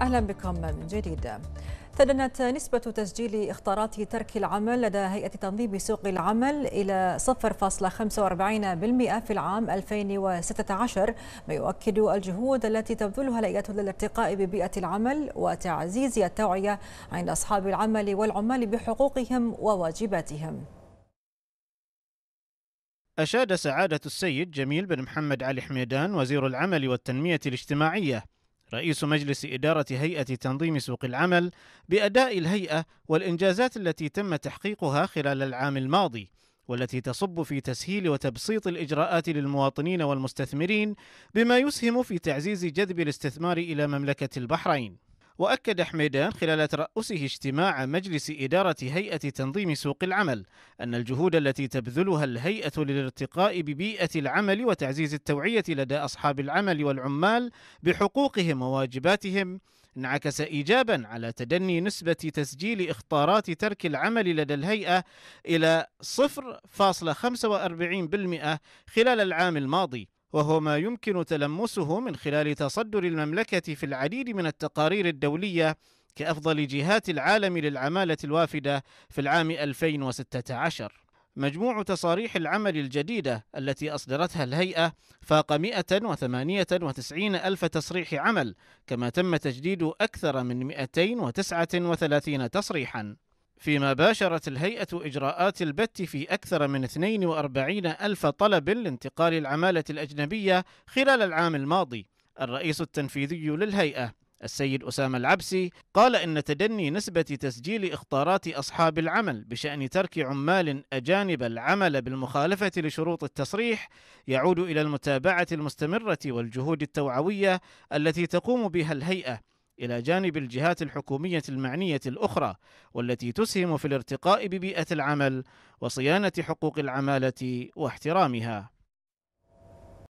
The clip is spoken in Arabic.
أهلا بكم من جديد تدنت نسبة تسجيل اختارات ترك العمل لدى هيئة تنظيم سوق العمل إلى 0.45% في العام 2016 ما يؤكد الجهود التي تبذلها الهيئة للارتقاء ببيئة العمل وتعزيز التوعية عند أصحاب العمل والعمال بحقوقهم وواجباتهم أشاد سعادة السيد جميل بن محمد علي حميدان وزير العمل والتنمية الاجتماعية رئيس مجلس إدارة هيئة تنظيم سوق العمل بأداء الهيئة والإنجازات التي تم تحقيقها خلال العام الماضي والتي تصب في تسهيل وتبسيط الإجراءات للمواطنين والمستثمرين بما يسهم في تعزيز جذب الاستثمار إلى مملكة البحرين وأكد حميدان خلال ترأسه اجتماع مجلس إدارة هيئة تنظيم سوق العمل أن الجهود التي تبذلها الهيئة للارتقاء ببيئة العمل وتعزيز التوعية لدى أصحاب العمل والعمال بحقوقهم وواجباتهم انعكس ايجابا على تدني نسبه تسجيل اخطارات ترك العمل لدى الهيئه الى 0.45% خلال العام الماضي وهو ما يمكن تلمسه من خلال تصدر المملكة في العديد من التقارير الدولية كأفضل جهات العالم للعمالة الوافدة في العام 2016 مجموع تصاريح العمل الجديدة التي أصدرتها الهيئة فاق 198 ألف تصريح عمل كما تم تجديد أكثر من 239 تصريحاً فيما باشرت الهيئة إجراءات البت في أكثر من 42 ألف طلب لانتقال العمالة الأجنبية خلال العام الماضي الرئيس التنفيذي للهيئة السيد أسامة العبسي قال إن تدني نسبة تسجيل إخطارات أصحاب العمل بشأن ترك عمال أجانب العمل بالمخالفة لشروط التصريح يعود إلى المتابعة المستمرة والجهود التوعوية التي تقوم بها الهيئة إلى جانب الجهات الحكومية المعنية الأخرى والتي تسهم في الارتقاء ببيئة العمل وصيانة حقوق العمالة واحترامها